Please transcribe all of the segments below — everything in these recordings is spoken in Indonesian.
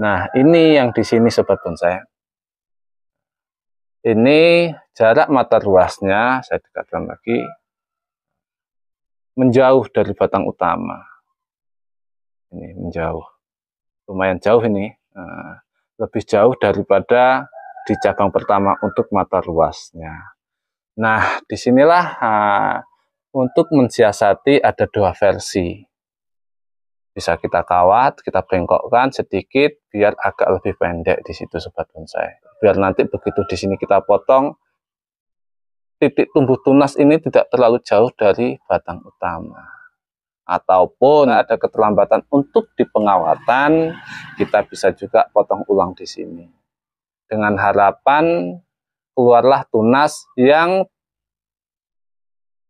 Nah, ini yang di sini sobat bonsai. Ini jarak mata ruasnya, saya dekatkan lagi, menjauh dari batang utama. Ini menjauh, lumayan jauh ini, nah, lebih jauh daripada di cabang pertama untuk mata ruasnya. Nah, disinilah ah, untuk mensiasati ada dua versi bisa kita kawat, kita bengkokkan sedikit biar agak lebih pendek di situ sobat bonsai. Biar nanti begitu di sini kita potong titik tumbuh tunas ini tidak terlalu jauh dari batang utama. Ataupun ada keterlambatan untuk di pengawatan, kita bisa juga potong ulang di sini. Dengan harapan keluarlah tunas yang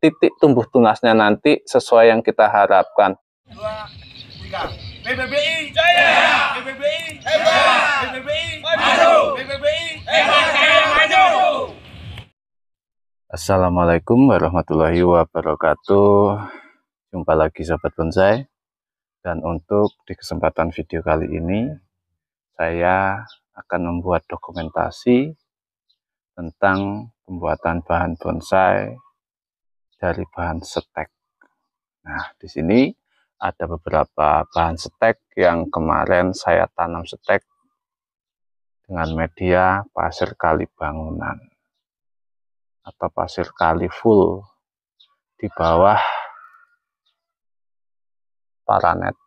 titik tumbuh tunasnya nanti sesuai yang kita harapkan. Dua. Merdeka. PBBI Jaya. PBBI Hebat. PBBI Maju. PBBI Maju. Assalamualaikum warahmatullahi wabarakatuh. Jumpa lagi sahabat bonsai. Dan untuk di kesempatan video kali ini, saya akan membuat dokumentasi tentang pembuatan bahan bonsai dari bahan setek. Nah, di sini ada beberapa bahan setek yang kemarin saya tanam setek dengan media pasir kali bangunan atau pasir kali full di bawah paranet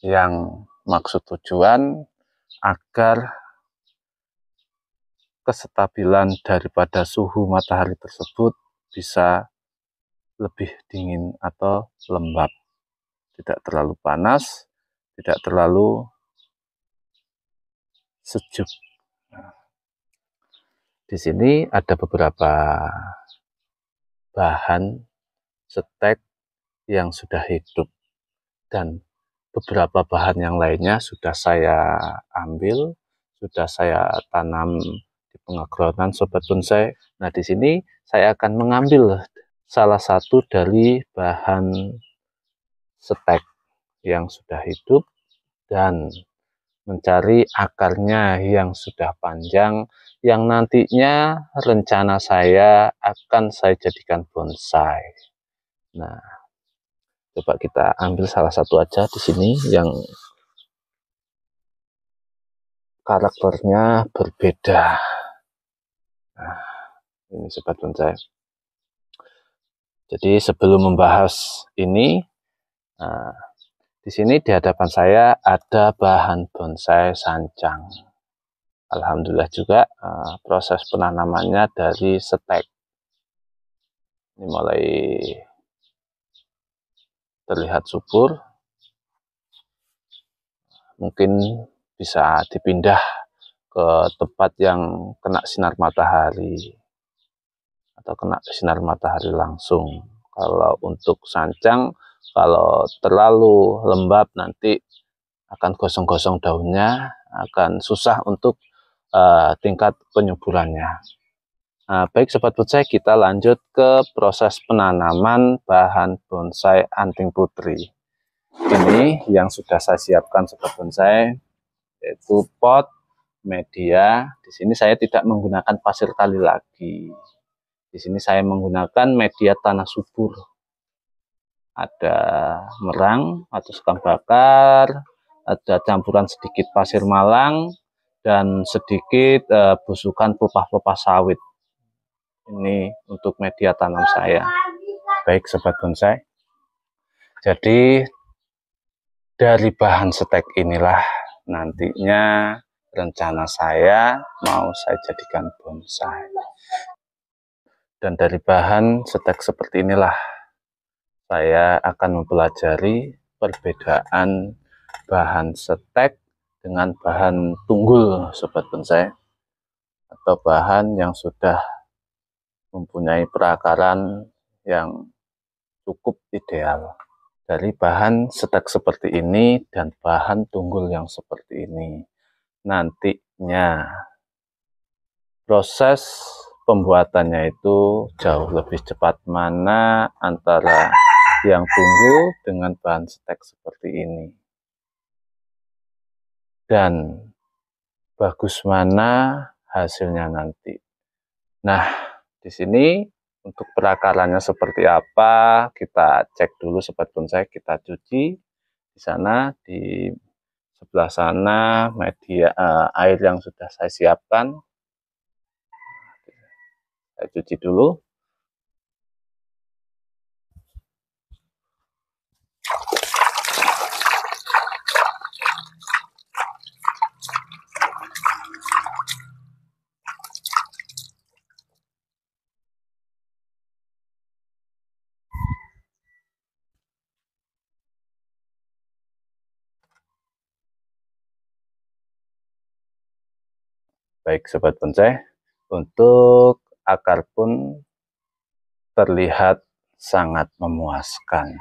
yang maksud tujuan agar kestabilan daripada suhu matahari tersebut bisa lebih dingin atau lembab. Tidak terlalu panas, tidak terlalu sejuk. Nah, di sini ada beberapa bahan stek yang sudah hidup dan beberapa bahan yang lainnya sudah saya ambil, sudah saya tanam di pengagronan sobat bonsai. Nah, di sini saya akan mengambil salah satu dari bahan stek yang sudah hidup dan mencari akarnya yang sudah panjang yang nantinya rencana saya akan saya jadikan bonsai. Nah, coba kita ambil salah satu aja di sini yang karakternya berbeda. Nah, ini sobat bonsai. Jadi sebelum membahas ini, nah, di sini di hadapan saya ada bahan bonsai sancang. Alhamdulillah juga uh, proses penanamannya dari setek. Ini mulai terlihat subur. Mungkin bisa dipindah ke tempat yang kena sinar matahari atau kena sinar matahari langsung. Kalau untuk sancang, kalau terlalu lembab nanti akan gosong-gosong daunnya, akan susah untuk uh, tingkat penyuburannya. Nah, baik sobat bonsai, kita lanjut ke proses penanaman bahan bonsai anting putri. Ini yang sudah saya siapkan sobat bonsai, yaitu pot, media. Di sini saya tidak menggunakan pasir kali lagi. Di sini saya menggunakan media tanah subur. Ada merang atau sekam bakar, ada campuran sedikit pasir malang, dan sedikit uh, busukan pelepah-pelepah sawit. Ini untuk media tanam saya. Baik sobat bonsai. Jadi dari bahan stek inilah nantinya rencana saya mau saya jadikan bonsai. Dan dari bahan setek seperti inilah saya akan mempelajari perbedaan bahan setek dengan bahan tunggul sobat bonsai atau bahan yang sudah mempunyai perakaran yang cukup ideal dari bahan setek seperti ini dan bahan tunggul yang seperti ini nantinya proses pembuatannya itu jauh lebih cepat mana antara yang tunggu dengan bahan stek seperti ini. Dan bagus mana hasilnya nanti. Nah, di sini untuk perakarannya seperti apa, kita cek dulu sebatun saya kita cuci. Di sana di sebelah sana media uh, air yang sudah saya siapkan saya cuci dulu. Baik Sobat Bonsai, untuk akar pun terlihat sangat memuaskan.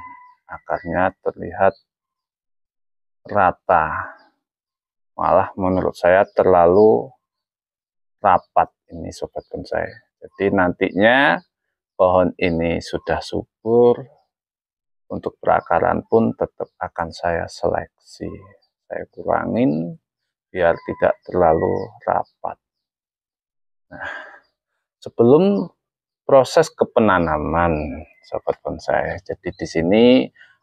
Akarnya terlihat rata. Malah menurut saya terlalu rapat ini sobat bonsai. Jadi nantinya pohon ini sudah subur, untuk perakaran pun tetap akan saya seleksi. Saya kurangin biar tidak terlalu rapat. Nah, sebelum proses kepenanaman, sobat bonsai. Jadi di sini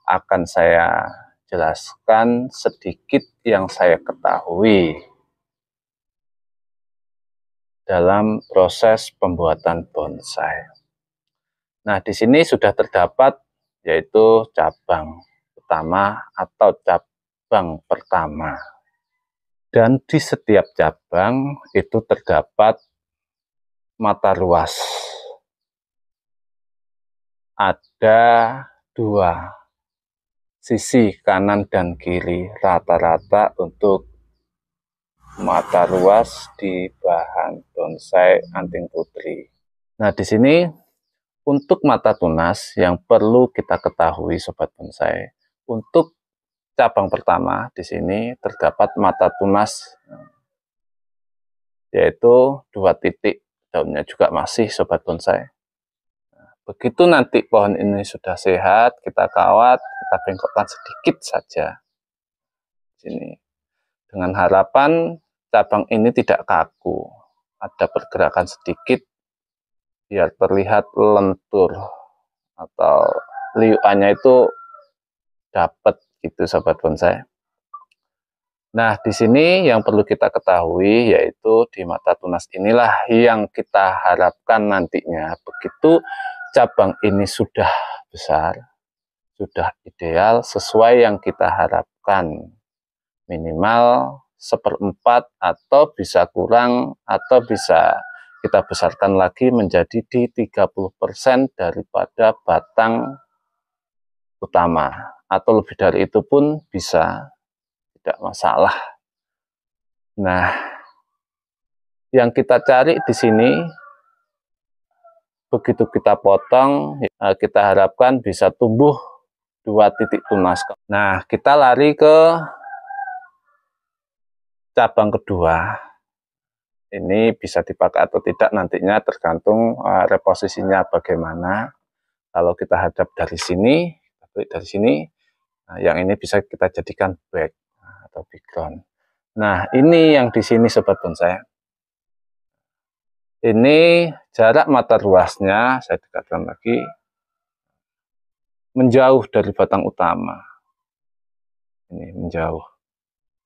akan saya jelaskan sedikit yang saya ketahui dalam proses pembuatan bonsai. Nah, di sini sudah terdapat yaitu cabang utama atau cabang pertama. Dan di setiap cabang itu terdapat mata luas Ada dua sisi kanan dan kiri rata-rata untuk mata luas di bahan bonsai anting putri. Nah, di sini untuk mata tunas yang perlu kita ketahui sobat bonsai. Untuk cabang pertama di sini terdapat mata tunas yaitu dua titik daunnya juga masih sobat bonsai nah, begitu nanti pohon ini sudah sehat kita kawat kita bengkokkan sedikit saja sini dengan harapan cabang ini tidak kaku ada pergerakan sedikit biar terlihat lentur atau liukannya itu dapat gitu sobat bonsai Nah, di sini yang perlu kita ketahui yaitu di mata tunas inilah yang kita harapkan nantinya begitu cabang ini sudah besar, sudah ideal sesuai yang kita harapkan. Minimal seperempat atau bisa kurang atau bisa kita besarkan lagi menjadi di 30% daripada batang utama atau lebih dari itu pun bisa tidak masalah. Nah, yang kita cari di sini begitu kita potong eh, kita harapkan bisa tumbuh dua titik tunas nah kita lari ke cabang kedua ini bisa dipakai atau tidak nantinya tergantung eh, reposisinya bagaimana kalau kita hadap dari sini dari sini nah, yang ini bisa kita jadikan back atau bigron. Nah, ini yang di sini sobat bonsai. Ini jarak mata ruasnya, saya dekatkan lagi, menjauh dari batang utama. Ini menjauh,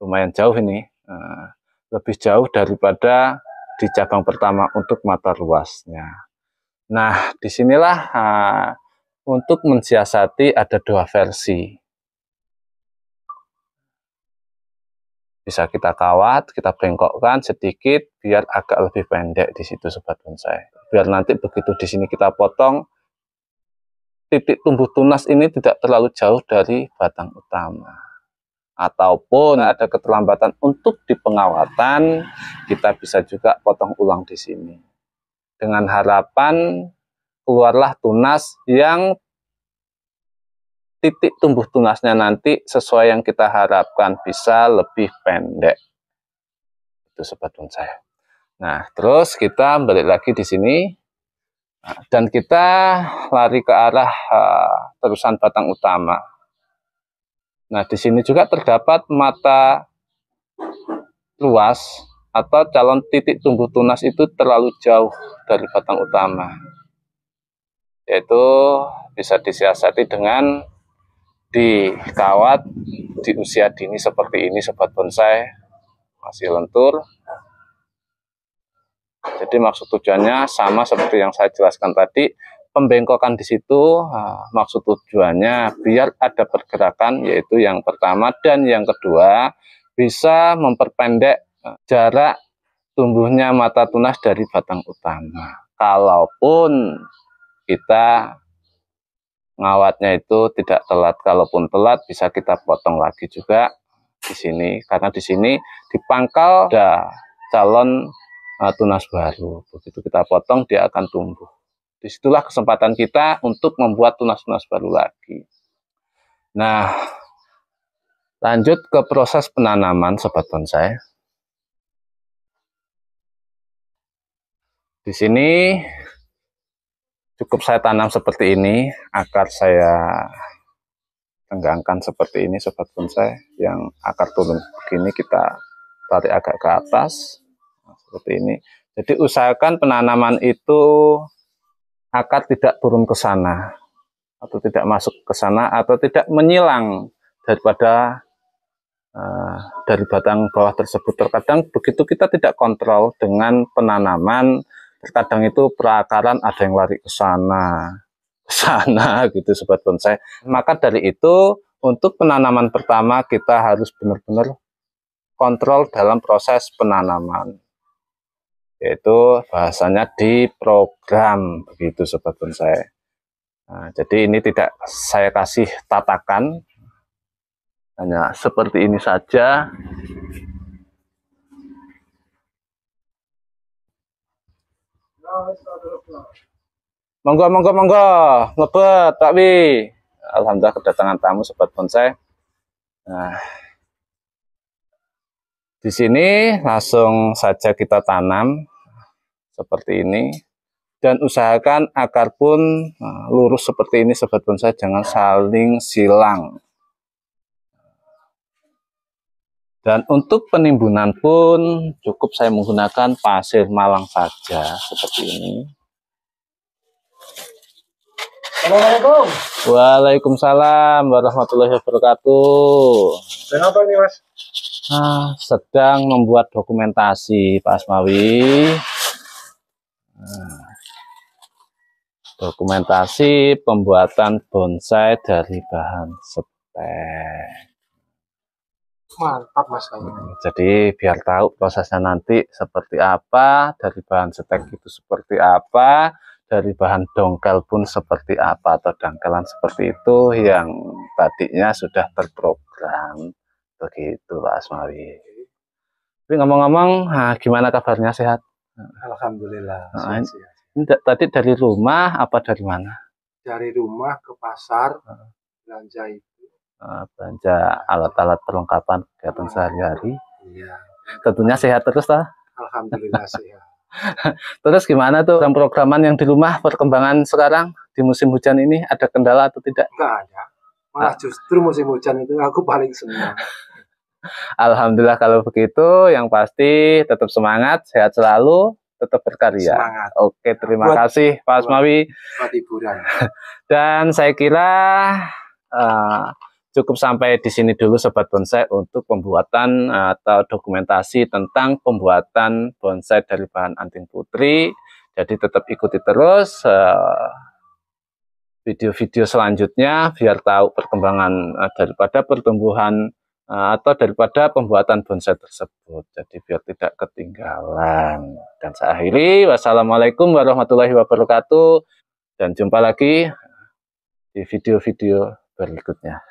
lumayan jauh ini, nah, lebih jauh daripada di cabang pertama untuk mata ruasnya. Nah, disinilah ah, untuk mensiasati ada dua versi bisa kita kawat, kita bengkokkan sedikit biar agak lebih pendek di situ sobat bonsai. Biar nanti begitu di sini kita potong titik tumbuh tunas ini tidak terlalu jauh dari batang utama. Ataupun ada keterlambatan untuk di pengawatan, kita bisa juga potong ulang di sini. Dengan harapan keluarlah tunas yang titik tumbuh tunasnya nanti sesuai yang kita harapkan bisa lebih pendek. Itu sebetulnya saya. Nah, terus kita balik lagi di sini. Nah, dan kita lari ke arah uh, terusan batang utama. Nah, di sini juga terdapat mata luas atau calon titik tumbuh tunas itu terlalu jauh dari batang utama. Yaitu bisa disiasati dengan di kawat di usia dini seperti ini sobat bonsai masih lentur jadi maksud tujuannya sama seperti yang saya jelaskan tadi pembengkokan di situ ah, maksud tujuannya biar ada pergerakan yaitu yang pertama dan yang kedua bisa memperpendek ah, jarak tumbuhnya mata tunas dari batang utama kalaupun kita ngawatnya itu tidak telat. Kalaupun telat bisa kita potong lagi juga di sini karena di sini di pangkal ada calon uh, tunas baru. Begitu kita potong dia akan tumbuh. Disitulah kesempatan kita untuk membuat tunas-tunas baru lagi. Nah, lanjut ke proses penanaman sobat bonsai. Di sini cukup saya tanam seperti ini akar saya tenggangkan seperti ini sobat bonsai yang akar turun begini kita tarik agak ke atas nah, seperti ini jadi usahakan penanaman itu akar tidak turun ke sana atau tidak masuk ke sana atau tidak menyilang daripada uh, dari batang bawah tersebut terkadang begitu kita tidak kontrol dengan penanaman terkadang itu perakaran ada yang lari ke sana ke sana gitu sobat bonsai maka dari itu untuk penanaman pertama kita harus benar-benar kontrol dalam proses penanaman yaitu bahasanya di program begitu sobat bonsai nah, jadi ini tidak saya kasih tatakan hanya seperti ini saja Monggo monggo monggo ngebet Pak Wi. Alhamdulillah kedatangan tamu sobat bonsai. Nah, di sini langsung saja kita tanam seperti ini dan usahakan akar pun nah, lurus seperti ini sobat bonsai jangan saling silang Dan untuk penimbunan pun cukup saya menggunakan pasir malang saja seperti ini. Assalamualaikum. Waalaikumsalam warahmatullahi wabarakatuh. Kenapa nih mas? Nah, sedang membuat dokumentasi Pak Asmawi. Ah. dokumentasi pembuatan bonsai dari bahan setek mantap mas hmm, jadi biar tahu prosesnya nanti seperti apa dari bahan setek itu seperti apa dari bahan dongkel pun seperti apa atau dangkalan seperti itu yang tadinya sudah terprogram begitu Pak Asmawi tapi ngomong-ngomong ah, gimana kabarnya sehat Alhamdulillah nah, sehat, sehat. tadi dari rumah apa dari mana dari rumah ke pasar belanja itu baca eh, belanja alat-alat perlengkapan kegiatan sehari-hari. Iya. Tentunya sehat terus lah. Alhamdulillah sehat. terus gimana tuh program-programan yang di rumah perkembangan sekarang di musim hujan ini ada kendala atau tidak? Enggak ada. Malah ah. justru musim hujan itu aku paling senang. Alhamdulillah kalau begitu yang pasti tetap semangat, sehat selalu, tetap berkarya. Semangat. Oke, terima buat, kasih Pak Asmawi. Buat hiburan. Dan saya kira uh, Cukup sampai di sini dulu Sobat Bonsai untuk pembuatan eh, atau dokumentasi tentang pembuatan bonsai dari bahan anting putri. Jadi tetap ikuti terus eh, video-video selanjutnya biar tahu perkembangan eh, daripada pertumbuhan atau daripada pembuatan bonsai tersebut. Jadi biar tidak ketinggalan. Dan saya akhiri, wassalamualaikum warahmatullahi wabarakatuh. Dan jumpa lagi di video-video berikutnya.